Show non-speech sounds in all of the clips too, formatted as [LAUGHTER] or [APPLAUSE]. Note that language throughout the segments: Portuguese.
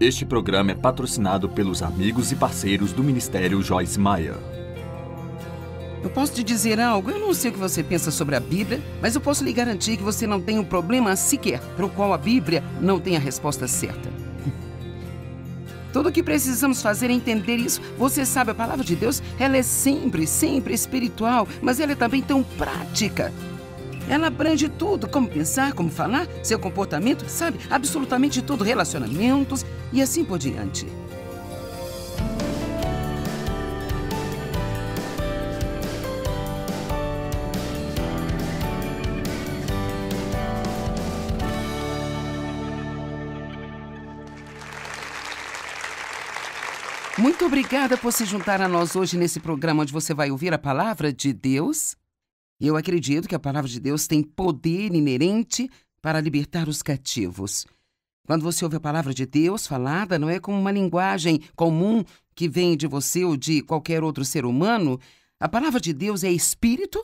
Este programa é patrocinado pelos amigos e parceiros do Ministério Joyce Maia. Eu posso te dizer algo, eu não sei o que você pensa sobre a Bíblia, mas eu posso lhe garantir que você não tem um problema sequer para o qual a Bíblia não tem a resposta certa. [LAUGHS] Tudo o que precisamos fazer é entender isso. Você sabe, a palavra de Deus, ela é sempre, sempre espiritual, mas ela é também tão prática. Ela abrange tudo, como pensar, como falar, seu comportamento, sabe? Absolutamente tudo, relacionamentos e assim por diante. Muito obrigada por se juntar a nós hoje nesse programa onde você vai ouvir a palavra de Deus e eu acredito que a palavra de Deus tem poder inerente para libertar os cativos. Quando você ouve a palavra de Deus falada, não é como uma linguagem comum que vem de você ou de qualquer outro ser humano. A palavra de Deus é espírito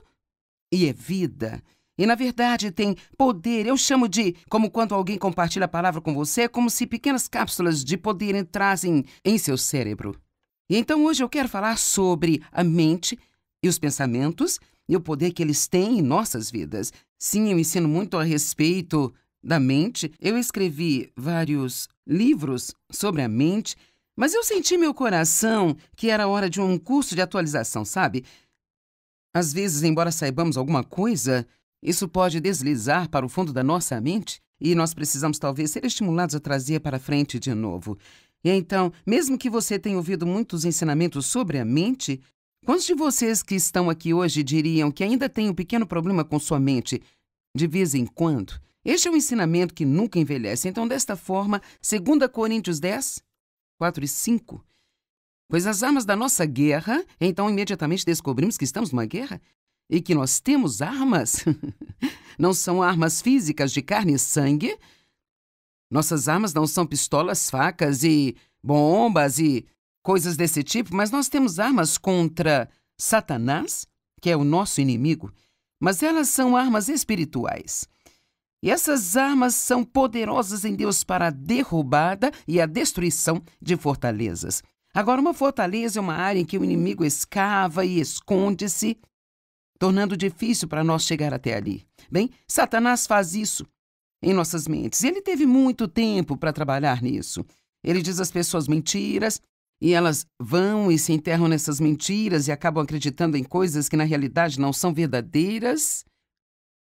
e é vida. E, na verdade, tem poder. Eu chamo de como quando alguém compartilha a palavra com você, é como se pequenas cápsulas de poder entrassem em seu cérebro. E então hoje eu quero falar sobre a mente e os pensamentos e o poder que eles têm em nossas vidas. Sim, eu ensino muito a respeito da mente. Eu escrevi vários livros sobre a mente, mas eu senti meu coração que era hora de um curso de atualização, sabe? Às vezes, embora saibamos alguma coisa, isso pode deslizar para o fundo da nossa mente e nós precisamos talvez ser estimulados a trazer para frente de novo. E então, mesmo que você tenha ouvido muitos ensinamentos sobre a mente, Quantos de vocês que estão aqui hoje diriam que ainda tem um pequeno problema com sua mente de vez em quando? Este é um ensinamento que nunca envelhece. Então, desta forma, 2 Coríntios 10, 4 e 5. Pois as armas da nossa guerra, então imediatamente descobrimos que estamos numa guerra e que nós temos armas. [LAUGHS] não são armas físicas de carne e sangue. Nossas armas não são pistolas, facas e bombas e coisas desse tipo, mas nós temos armas contra Satanás, que é o nosso inimigo, mas elas são armas espirituais. E essas armas são poderosas em Deus para a derrubada e a destruição de fortalezas. Agora, uma fortaleza é uma área em que o inimigo escava e esconde-se, tornando difícil para nós chegar até ali. Bem, Satanás faz isso em nossas mentes. Ele teve muito tempo para trabalhar nisso. Ele diz às pessoas mentiras, e elas vão e se enterram nessas mentiras e acabam acreditando em coisas que na realidade não são verdadeiras.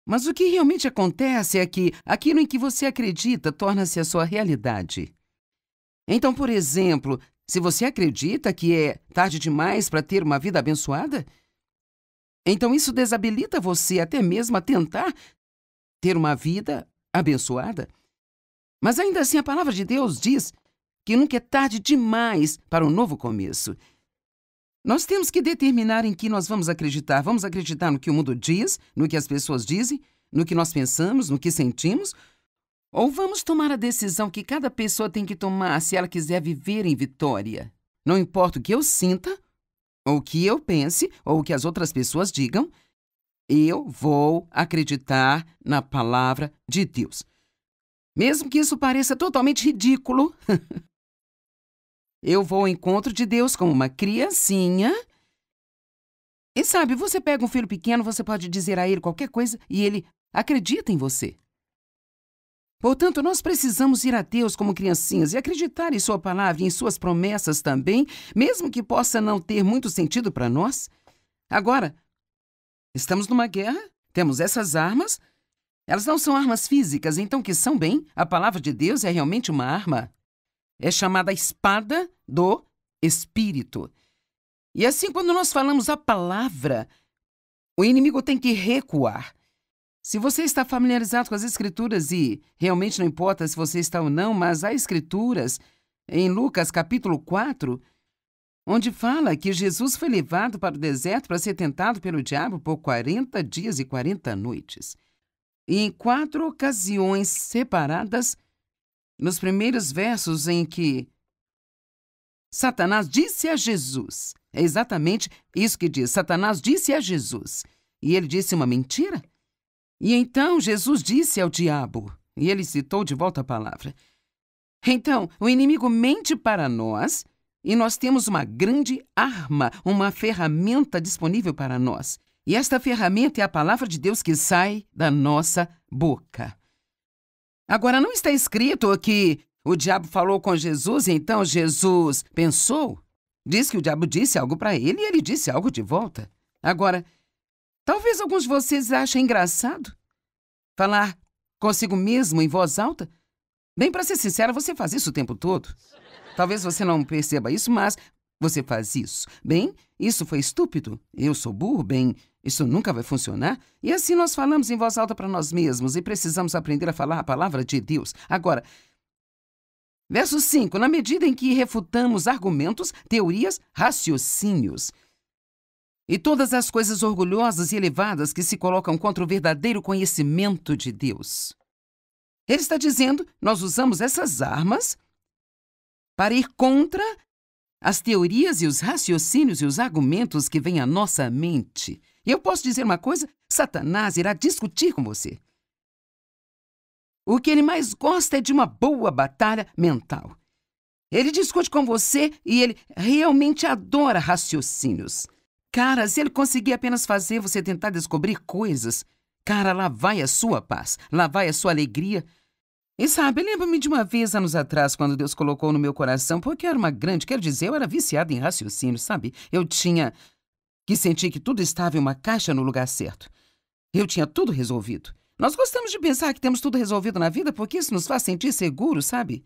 Mas o que realmente acontece é que aquilo em que você acredita torna-se a sua realidade. Então, por exemplo, se você acredita que é tarde demais para ter uma vida abençoada, então isso desabilita você até mesmo a tentar ter uma vida abençoada. Mas ainda assim, a palavra de Deus diz que nunca é tarde demais para um novo começo. Nós temos que determinar em que nós vamos acreditar. Vamos acreditar no que o mundo diz, no que as pessoas dizem, no que nós pensamos, no que sentimos? Ou vamos tomar a decisão que cada pessoa tem que tomar se ela quiser viver em vitória? Não importa o que eu sinta, ou o que eu pense, ou o que as outras pessoas digam, eu vou acreditar na palavra de Deus. Mesmo que isso pareça totalmente ridículo, [LAUGHS] Eu vou ao encontro de Deus como uma criancinha. E sabe, você pega um filho pequeno, você pode dizer a ele qualquer coisa e ele acredita em você. Portanto, nós precisamos ir a Deus como criancinhas e acreditar em Sua palavra e em Suas promessas também, mesmo que possa não ter muito sentido para nós. Agora, estamos numa guerra, temos essas armas. Elas não são armas físicas, então que são bem. A palavra de Deus é realmente uma arma é chamada espada do espírito. E assim, quando nós falamos a palavra, o inimigo tem que recuar. Se você está familiarizado com as Escrituras, e realmente não importa se você está ou não, mas há Escrituras em Lucas capítulo 4, onde fala que Jesus foi levado para o deserto para ser tentado pelo diabo por 40 dias e 40 noites. E em quatro ocasiões separadas, nos primeiros versos em que Satanás disse a Jesus. É exatamente isso que diz. Satanás disse a Jesus. E ele disse uma mentira? E então Jesus disse ao diabo, e ele citou de volta a palavra. Então, o inimigo mente para nós e nós temos uma grande arma, uma ferramenta disponível para nós. E esta ferramenta é a palavra de Deus que sai da nossa boca. Agora, não está escrito que o diabo falou com Jesus, então Jesus pensou? Diz que o diabo disse algo para ele e ele disse algo de volta. Agora, talvez alguns de vocês achem engraçado falar consigo mesmo em voz alta. Bem, para ser sincera, você faz isso o tempo todo. Talvez você não perceba isso, mas você faz isso. Bem, isso foi estúpido. Eu sou burro. Bem, isso nunca vai funcionar. E assim nós falamos em voz alta para nós mesmos e precisamos aprender a falar a palavra de Deus. Agora, verso 5. Na medida em que refutamos argumentos, teorias, raciocínios e todas as coisas orgulhosas e elevadas que se colocam contra o verdadeiro conhecimento de Deus. Ele está dizendo: nós usamos essas armas para ir contra as teorias e os raciocínios e os argumentos que vêm à nossa mente. E eu posso dizer uma coisa: Satanás irá discutir com você. O que ele mais gosta é de uma boa batalha mental. Ele discute com você e ele realmente adora raciocínios. Cara, se ele conseguir apenas fazer você tentar descobrir coisas, cara, lá vai a sua paz, lá vai a sua alegria, e sabe, lembro-me de uma vez, anos atrás, quando Deus colocou no meu coração, porque era uma grande, quer dizer, eu era viciada em raciocínio, sabe? Eu tinha que sentir que tudo estava em uma caixa no lugar certo. Eu tinha tudo resolvido. Nós gostamos de pensar que temos tudo resolvido na vida porque isso nos faz sentir seguros, sabe?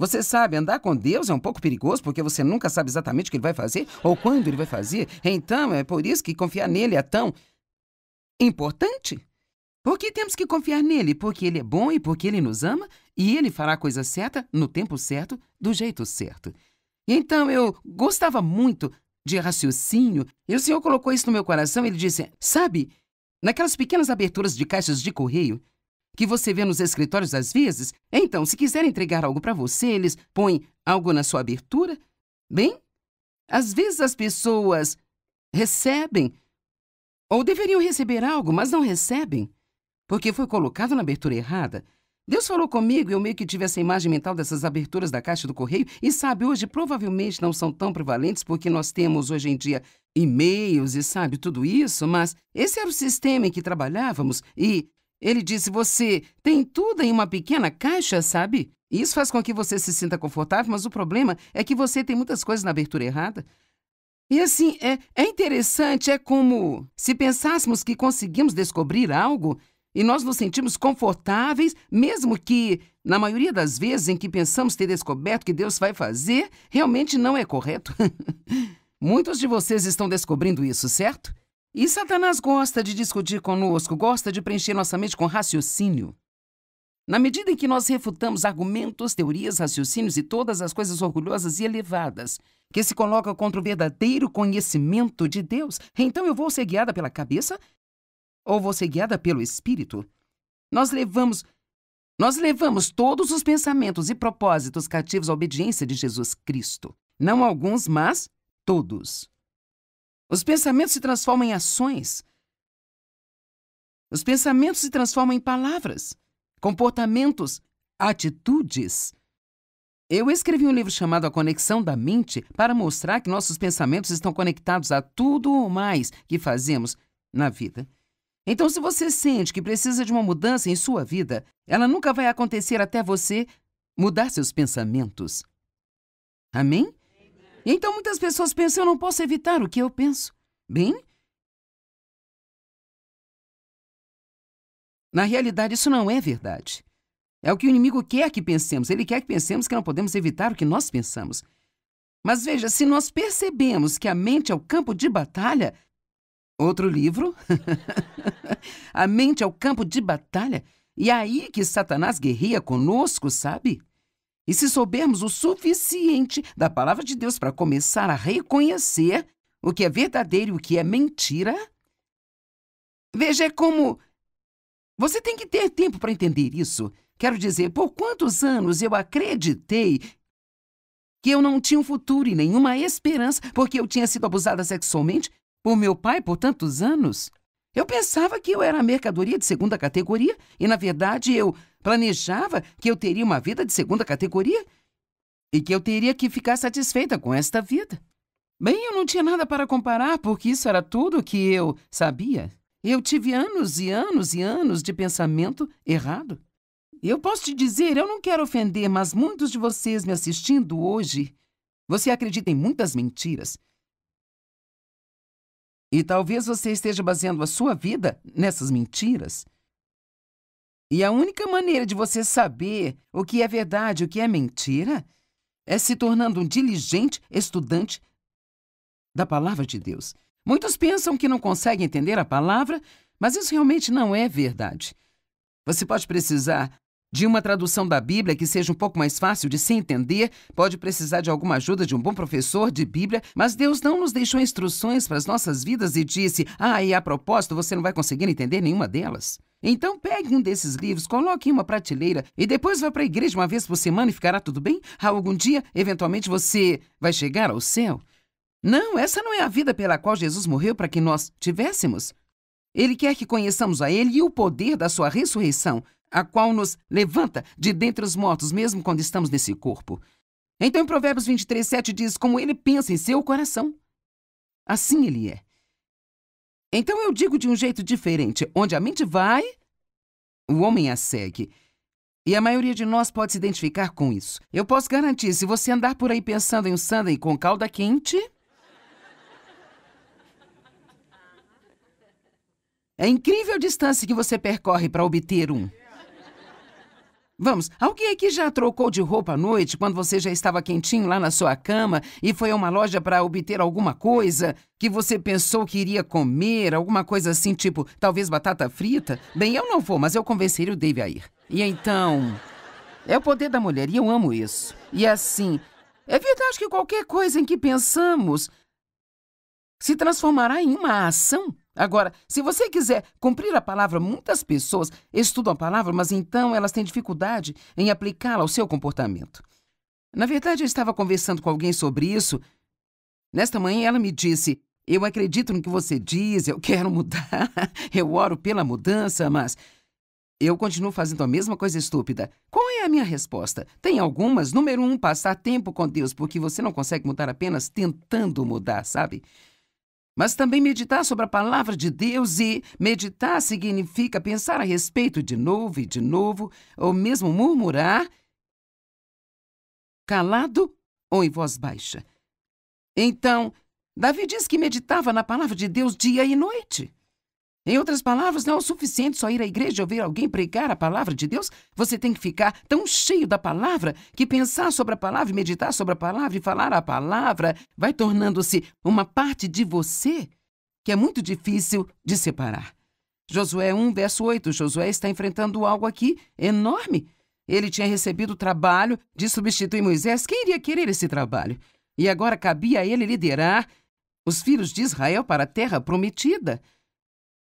Você sabe, andar com Deus é um pouco perigoso porque você nunca sabe exatamente o que ele vai fazer ou quando ele vai fazer. Então, é por isso que confiar nele é tão importante. Porque temos que confiar nele, porque ele é bom e porque ele nos ama, e ele fará a coisa certa, no tempo certo, do jeito certo. Então eu gostava muito de raciocínio, e o senhor colocou isso no meu coração. Ele disse: Sabe, naquelas pequenas aberturas de caixas de correio que você vê nos escritórios às vezes, então, se quiser entregar algo para você, eles põem algo na sua abertura. Bem, às vezes as pessoas recebem ou deveriam receber algo, mas não recebem porque foi colocado na abertura errada. Deus falou comigo e eu meio que tive essa imagem mental dessas aberturas da caixa do correio. E sabe, hoje provavelmente não são tão prevalentes porque nós temos hoje em dia e-mails e sabe tudo isso, mas esse era o sistema em que trabalhávamos e ele disse: Você tem tudo em uma pequena caixa, sabe? Isso faz com que você se sinta confortável, mas o problema é que você tem muitas coisas na abertura errada. E assim, é, é interessante, é como se pensássemos que conseguimos descobrir algo e nós nos sentimos confortáveis, mesmo que, na maioria das vezes em que pensamos ter descoberto que Deus vai fazer, realmente não é correto. [LAUGHS] Muitos de vocês estão descobrindo isso, certo? E Satanás gosta de discutir conosco, gosta de preencher nossa mente com raciocínio. Na medida em que nós refutamos argumentos, teorias, raciocínios e todas as coisas orgulhosas e elevadas que se colocam contra o verdadeiro conhecimento de Deus, então eu vou ser guiada pela cabeça ou você guiada pelo Espírito, nós levamos nós levamos todos os pensamentos e propósitos cativos à obediência de Jesus Cristo. Não alguns, mas todos. Os pensamentos se transformam em ações. Os pensamentos se transformam em palavras, comportamentos, atitudes. Eu escrevi um livro chamado A Conexão da Mente para mostrar que nossos pensamentos estão conectados a tudo ou mais que fazemos na vida. Então, se você sente que precisa de uma mudança em sua vida, ela nunca vai acontecer até você mudar seus pensamentos. Amém? Então, muitas pessoas pensam: eu não posso evitar o que eu penso. Bem, na realidade, isso não é verdade. É o que o inimigo quer que pensemos. Ele quer que pensemos que não podemos evitar o que nós pensamos. Mas veja, se nós percebemos que a mente é o campo de batalha, Outro livro? [LAUGHS] a mente é o campo de batalha. E é aí que Satanás guerreia conosco, sabe? E se soubermos o suficiente da palavra de Deus para começar a reconhecer o que é verdadeiro e o que é mentira, veja é como. Você tem que ter tempo para entender isso. Quero dizer, por quantos anos eu acreditei que eu não tinha um futuro e nenhuma esperança porque eu tinha sido abusada sexualmente por meu pai por tantos anos. Eu pensava que eu era mercadoria de segunda categoria e, na verdade, eu planejava que eu teria uma vida de segunda categoria e que eu teria que ficar satisfeita com esta vida. Bem, eu não tinha nada para comparar, porque isso era tudo que eu sabia. Eu tive anos e anos e anos de pensamento errado. Eu posso te dizer, eu não quero ofender, mas muitos de vocês me assistindo hoje, você acredita em muitas mentiras. E talvez você esteja baseando a sua vida nessas mentiras. E a única maneira de você saber o que é verdade e o que é mentira é se tornando um diligente estudante da palavra de Deus. Muitos pensam que não conseguem entender a palavra, mas isso realmente não é verdade. Você pode precisar de uma tradução da Bíblia que seja um pouco mais fácil de se entender, pode precisar de alguma ajuda de um bom professor de Bíblia, mas Deus não nos deixou instruções para as nossas vidas e disse: Ah, e a propósito, você não vai conseguir entender nenhuma delas. Então pegue um desses livros, coloque em uma prateleira e depois vá para a igreja uma vez por semana e ficará tudo bem? Ah, algum dia, eventualmente, você vai chegar ao céu? Não, essa não é a vida pela qual Jesus morreu para que nós tivéssemos. Ele quer que conheçamos a Ele e o poder da sua ressurreição a qual nos levanta de dentre os mortos, mesmo quando estamos nesse corpo. Então, em Provérbios 23, 7 diz: Como ele pensa em seu coração, assim ele é. Então eu digo de um jeito diferente: onde a mente vai, o homem a segue. E a maioria de nós pode se identificar com isso. Eu posso garantir: se você andar por aí pensando em um sanduíche com calda quente. É incrível a distância que você percorre para obter um. Vamos, alguém aqui já trocou de roupa à noite quando você já estava quentinho lá na sua cama e foi a uma loja para obter alguma coisa que você pensou que iria comer, alguma coisa assim, tipo, talvez batata frita? Bem, eu não vou, mas eu convenceria o Dave a ir. E então. É o poder da mulher e eu amo isso. E assim, é verdade que qualquer coisa em que pensamos se transformará em uma ação. Agora, se você quiser cumprir a palavra, muitas pessoas estudam a palavra, mas então elas têm dificuldade em aplicá-la ao seu comportamento. Na verdade, eu estava conversando com alguém sobre isso. Nesta manhã, ela me disse: Eu acredito no que você diz, eu quero mudar, [LAUGHS] eu oro pela mudança, mas eu continuo fazendo a mesma coisa estúpida. Qual é a minha resposta? Tem algumas. Número um, passar tempo com Deus, porque você não consegue mudar apenas tentando mudar, sabe? mas também meditar sobre a palavra de Deus e meditar significa pensar a respeito de novo e de novo, ou mesmo murmurar, calado ou em voz baixa. Então, Davi diz que meditava na palavra de Deus dia e noite. Em outras palavras, não é o suficiente só ir à igreja e ouvir alguém pregar a palavra de Deus. Você tem que ficar tão cheio da palavra que pensar sobre a palavra, meditar sobre a palavra e falar a palavra vai tornando-se uma parte de você que é muito difícil de separar. Josué 1, verso 8. Josué está enfrentando algo aqui enorme. Ele tinha recebido o trabalho de substituir Moisés. Quem iria querer esse trabalho? E agora cabia a ele liderar os filhos de Israel para a terra prometida.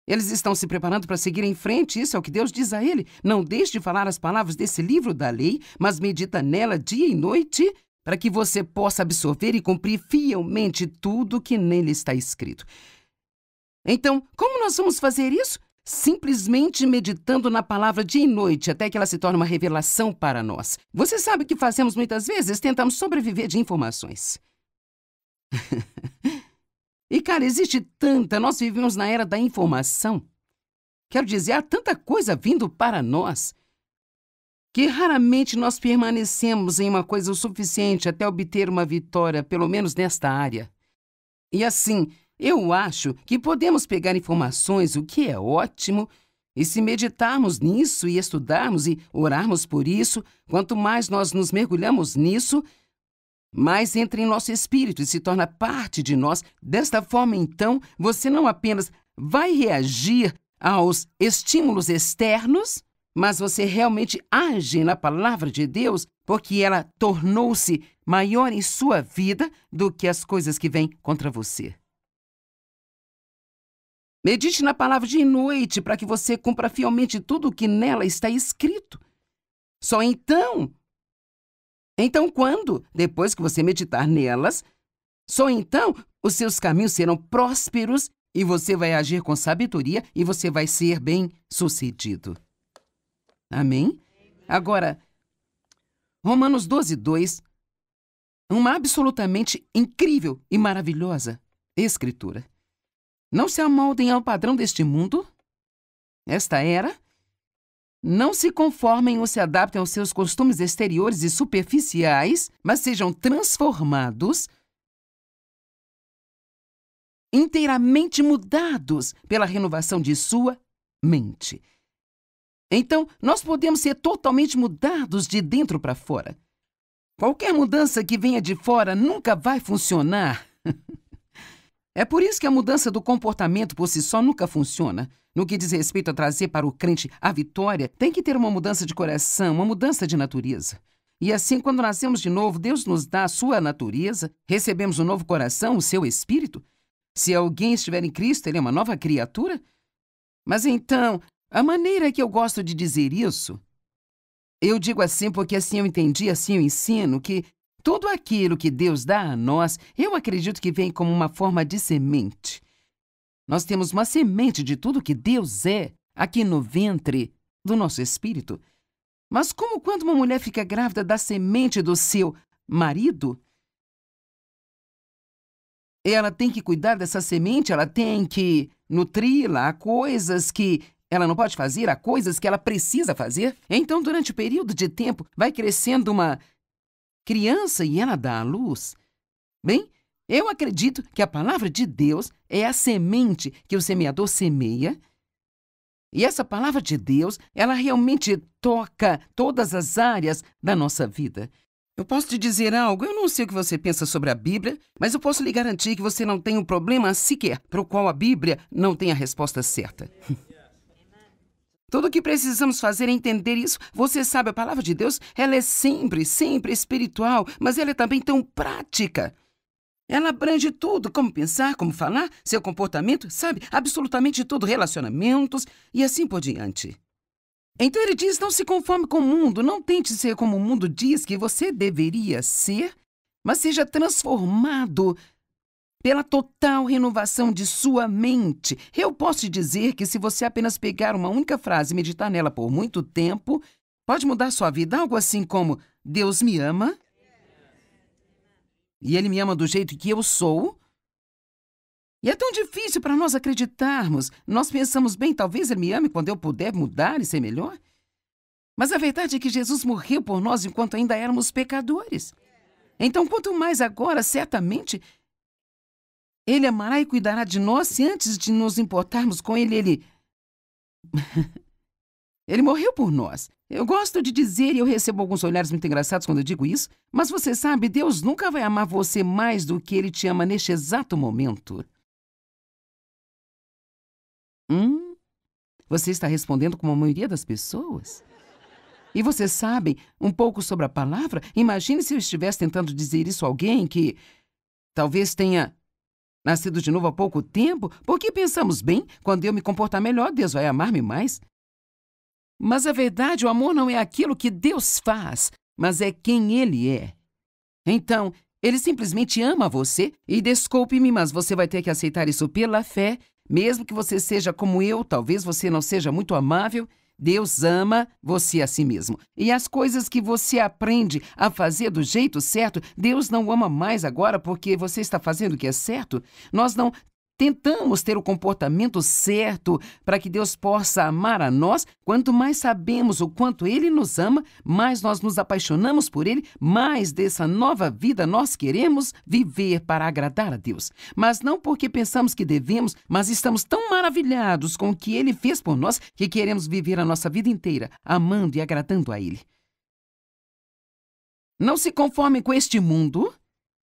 Eles estão se preparando para seguir em frente, isso é o que Deus diz a ele. Não deixe de falar as palavras desse livro da lei, mas medita nela dia e noite, para que você possa absorver e cumprir fielmente tudo que nele está escrito. Então, como nós vamos fazer isso? Simplesmente meditando na palavra dia e noite, até que ela se torne uma revelação para nós. Você sabe o que fazemos muitas vezes? Tentamos sobreviver de informações. [LAUGHS] E, cara, existe tanta. Nós vivemos na era da informação. Quero dizer, há tanta coisa vindo para nós que raramente nós permanecemos em uma coisa o suficiente até obter uma vitória, pelo menos nesta área. E assim, eu acho que podemos pegar informações, o que é ótimo, e se meditarmos nisso e estudarmos e orarmos por isso, quanto mais nós nos mergulhamos nisso, mas entra em nosso espírito e se torna parte de nós. Desta forma, então, você não apenas vai reagir aos estímulos externos, mas você realmente age na palavra de Deus, porque ela tornou-se maior em sua vida do que as coisas que vêm contra você. Medite na palavra de noite para que você cumpra fielmente tudo o que nela está escrito. Só então então, quando, depois que você meditar nelas, só então os seus caminhos serão prósperos e você vai agir com sabedoria e você vai ser bem-sucedido. Amém? Agora, Romanos 12, 2, uma absolutamente incrível e maravilhosa escritura. Não se amoldem ao padrão deste mundo, esta era, não se conformem ou se adaptem aos seus costumes exteriores e superficiais, mas sejam transformados inteiramente mudados pela renovação de sua mente. Então, nós podemos ser totalmente mudados de dentro para fora. Qualquer mudança que venha de fora nunca vai funcionar. [LAUGHS] é por isso que a mudança do comportamento por si só nunca funciona. No que diz respeito a trazer para o crente a vitória, tem que ter uma mudança de coração, uma mudança de natureza. E assim, quando nascemos de novo, Deus nos dá a sua natureza, recebemos um novo coração, o seu espírito. Se alguém estiver em Cristo, ele é uma nova criatura. Mas então, a maneira que eu gosto de dizer isso, eu digo assim porque assim eu entendi, assim eu ensino, que tudo aquilo que Deus dá a nós, eu acredito que vem como uma forma de semente. Nós temos uma semente de tudo que Deus é aqui no ventre do nosso espírito. Mas como quando uma mulher fica grávida da semente do seu marido, ela tem que cuidar dessa semente, ela tem que nutri-la há coisas que ela não pode fazer, há coisas que ela precisa fazer. Então, durante o período de tempo, vai crescendo uma criança e ela dá à luz. Bem, eu acredito que a palavra de Deus é a semente que o semeador semeia. E essa palavra de Deus, ela realmente toca todas as áreas da nossa vida. Eu posso te dizer algo, eu não sei o que você pensa sobre a Bíblia, mas eu posso lhe garantir que você não tem um problema sequer para o qual a Bíblia não tem a resposta certa. [LAUGHS] Tudo o que precisamos fazer é entender isso. Você sabe, a palavra de Deus, ela é sempre, sempre espiritual, mas ela é também tão prática. Ela abrange tudo, como pensar, como falar, seu comportamento, sabe? Absolutamente tudo, relacionamentos e assim por diante. Então ele diz: não se conforme com o mundo, não tente ser como o mundo diz que você deveria ser, mas seja transformado pela total renovação de sua mente. Eu posso te dizer que se você apenas pegar uma única frase e meditar nela por muito tempo, pode mudar sua vida, algo assim como: Deus me ama, e ele me ama do jeito que eu sou. E é tão difícil para nós acreditarmos. Nós pensamos, bem, talvez ele me ame quando eu puder mudar e ser melhor. Mas a verdade é que Jesus morreu por nós enquanto ainda éramos pecadores. Então, quanto mais agora, certamente, ele amará e cuidará de nós se antes de nos importarmos com ele, ele. Ele morreu por nós. Eu gosto de dizer, e eu recebo alguns olhares muito engraçados quando eu digo isso, mas você sabe, Deus nunca vai amar você mais do que ele te ama neste exato momento. Hum? Você está respondendo como a maioria das pessoas? E vocês sabem um pouco sobre a palavra? Imagine se eu estivesse tentando dizer isso a alguém que talvez tenha nascido de novo há pouco tempo, porque pensamos bem, quando eu me comportar melhor, Deus vai amar-me mais. Mas a verdade, o amor não é aquilo que Deus faz, mas é quem Ele é. Então, Ele simplesmente ama você, e desculpe-me, mas você vai ter que aceitar isso pela fé, mesmo que você seja como eu, talvez você não seja muito amável. Deus ama você a si mesmo. E as coisas que você aprende a fazer do jeito certo, Deus não ama mais agora porque você está fazendo o que é certo. Nós não Tentamos ter o comportamento certo para que Deus possa amar a nós. Quanto mais sabemos o quanto Ele nos ama, mais nós nos apaixonamos por Ele, mais dessa nova vida nós queremos viver para agradar a Deus. Mas não porque pensamos que devemos, mas estamos tão maravilhados com o que Ele fez por nós que queremos viver a nossa vida inteira amando e agradando a Ele. Não se conforme com este mundo,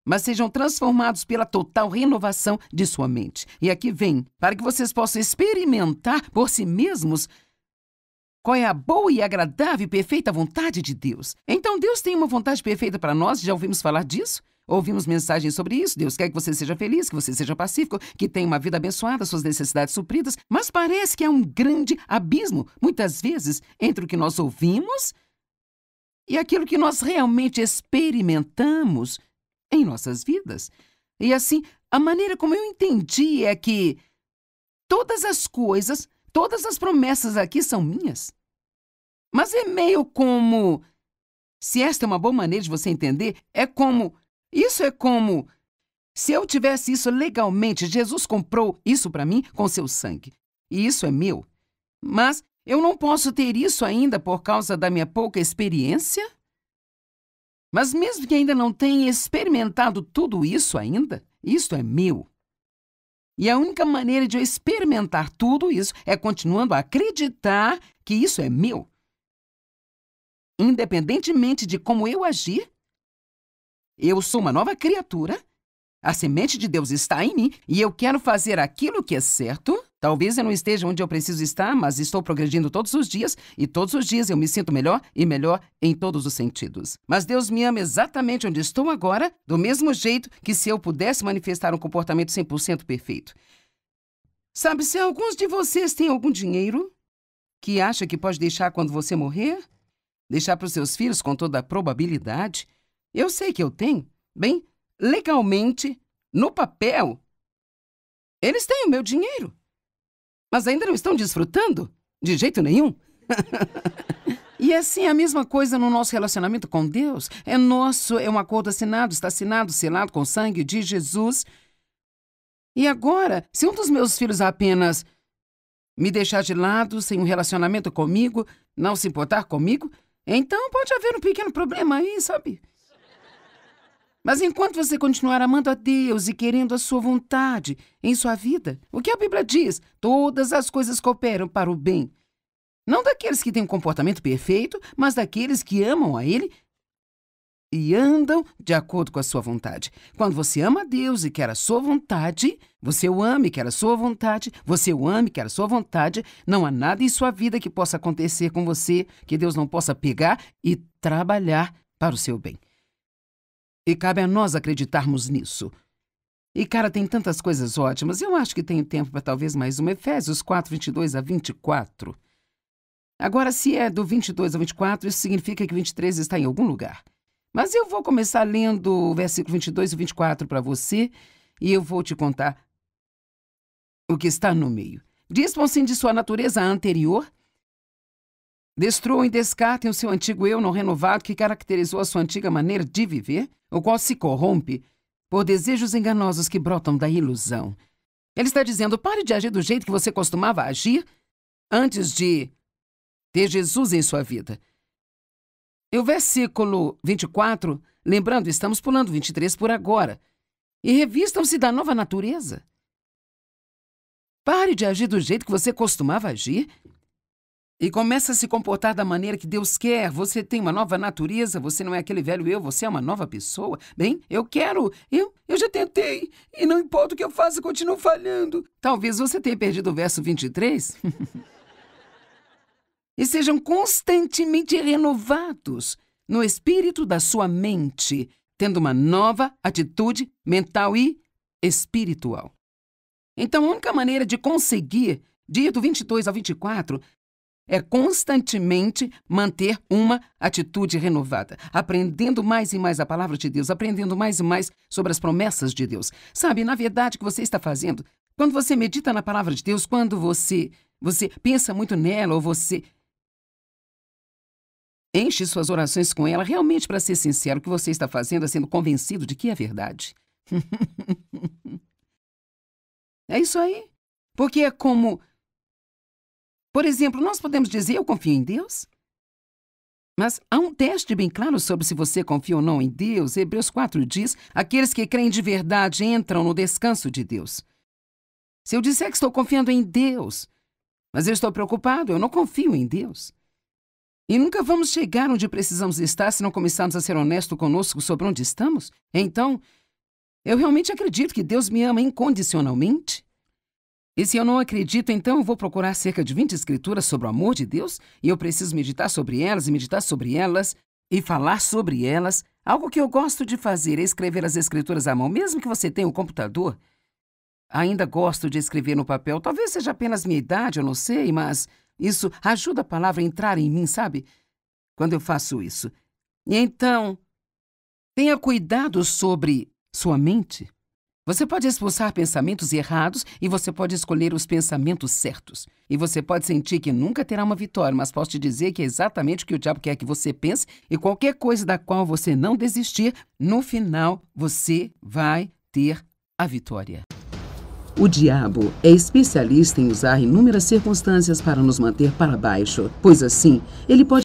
mas sejam transformados pela total renovação de sua mente. E aqui vem, para que vocês possam experimentar por si mesmos qual é a boa e agradável e perfeita vontade de Deus. Então, Deus tem uma vontade perfeita para nós, já ouvimos falar disso? Ouvimos mensagens sobre isso. Deus quer que você seja feliz, que você seja pacífico, que tenha uma vida abençoada, suas necessidades supridas. Mas parece que há um grande abismo, muitas vezes, entre o que nós ouvimos e aquilo que nós realmente experimentamos em nossas vidas. E assim, a maneira como eu entendi é que todas as coisas, todas as promessas aqui são minhas. Mas é meio como. Se esta é uma boa maneira de você entender, é como. Isso é como. Se eu tivesse isso legalmente, Jesus comprou isso para mim com seu sangue. E isso é meu. Mas eu não posso ter isso ainda por causa da minha pouca experiência? Mas mesmo que ainda não tenha experimentado tudo isso ainda, isto é meu. E a única maneira de eu experimentar tudo isso é continuando a acreditar que isso é meu. Independentemente de como eu agir, eu sou uma nova criatura, a semente de Deus está em mim e eu quero fazer aquilo que é certo Talvez eu não esteja onde eu preciso estar, mas estou progredindo todos os dias e todos os dias eu me sinto melhor e melhor em todos os sentidos. Mas Deus me ama exatamente onde estou agora, do mesmo jeito que se eu pudesse manifestar um comportamento 100% perfeito. Sabe, se alguns de vocês têm algum dinheiro que acha que pode deixar quando você morrer, deixar para os seus filhos com toda a probabilidade, eu sei que eu tenho. Bem, legalmente, no papel, eles têm o meu dinheiro. Mas ainda não estão desfrutando? De jeito nenhum? [LAUGHS] e é assim a mesma coisa no nosso relacionamento com Deus. É nosso, é um acordo assinado, está assinado, selado com o sangue de Jesus. E agora, se um dos meus filhos apenas me deixar de lado, sem um relacionamento comigo, não se importar comigo, então pode haver um pequeno problema aí, sabe? Mas enquanto você continuar amando a Deus e querendo a sua vontade em sua vida, o que a Bíblia diz? Todas as coisas cooperam para o bem. Não daqueles que têm um comportamento perfeito, mas daqueles que amam a Ele e andam de acordo com a sua vontade. Quando você ama a Deus e quer a sua vontade, você o ama e quer a sua vontade, você o ama e quer a sua vontade, não há nada em sua vida que possa acontecer com você que Deus não possa pegar e trabalhar para o seu bem. E cabe a nós acreditarmos nisso. E, cara, tem tantas coisas ótimas. Eu acho que tenho tempo para talvez mais uma. Efésios 4, 22 a 24. Agora, se é do 22 ao 24, isso significa que 23 está em algum lugar. Mas eu vou começar lendo o versículo 22 e 24 para você e eu vou te contar o que está no meio. Dispam-se de sua natureza anterior, destruam e descartem o seu antigo eu não renovado que caracterizou a sua antiga maneira de viver o qual se corrompe por desejos enganosos que brotam da ilusão. Ele está dizendo: pare de agir do jeito que você costumava agir antes de ter Jesus em sua vida. E o versículo 24, lembrando, estamos pulando 23 por agora. E revistam-se da nova natureza. Pare de agir do jeito que você costumava agir e começa a se comportar da maneira que Deus quer, você tem uma nova natureza, você não é aquele velho eu, você é uma nova pessoa. Bem, eu quero, eu, eu já tentei, e não importa o que eu faça, continuo falhando. Talvez você tenha perdido o verso 23. [LAUGHS] e sejam constantemente renovados no espírito da sua mente, tendo uma nova atitude mental e espiritual. Então, a única maneira de conseguir, de ir do 22 ao 24, é constantemente manter uma atitude renovada, aprendendo mais e mais a palavra de Deus, aprendendo mais e mais sobre as promessas de Deus. Sabe, na verdade, o que você está fazendo, quando você medita na palavra de Deus, quando você, você pensa muito nela ou você enche suas orações com ela, realmente, para ser sincero, o que você está fazendo é sendo convencido de que é verdade. [LAUGHS] é isso aí. Porque é como por exemplo, nós podemos dizer eu confio em Deus? Mas há um teste bem claro sobre se você confia ou não em Deus. Hebreus 4 diz: aqueles que creem de verdade entram no descanso de Deus. Se eu disser que estou confiando em Deus, mas eu estou preocupado, eu não confio em Deus. E nunca vamos chegar onde precisamos estar se não começarmos a ser honestos conosco sobre onde estamos? Então, eu realmente acredito que Deus me ama incondicionalmente? E se eu não acredito, então eu vou procurar cerca de 20 escrituras sobre o amor de Deus e eu preciso meditar sobre elas e meditar sobre elas e falar sobre elas. Algo que eu gosto de fazer é escrever as escrituras à mão, mesmo que você tenha um computador. Ainda gosto de escrever no papel. Talvez seja apenas minha idade, eu não sei, mas isso ajuda a palavra a entrar em mim, sabe? Quando eu faço isso. E então, tenha cuidado sobre sua mente. Você pode expulsar pensamentos errados e você pode escolher os pensamentos certos. E você pode sentir que nunca terá uma vitória, mas posso te dizer que é exatamente o que o diabo quer que você pense e qualquer coisa da qual você não desistir, no final você vai ter a vitória. O diabo é especialista em usar inúmeras circunstâncias para nos manter para baixo, pois assim ele pode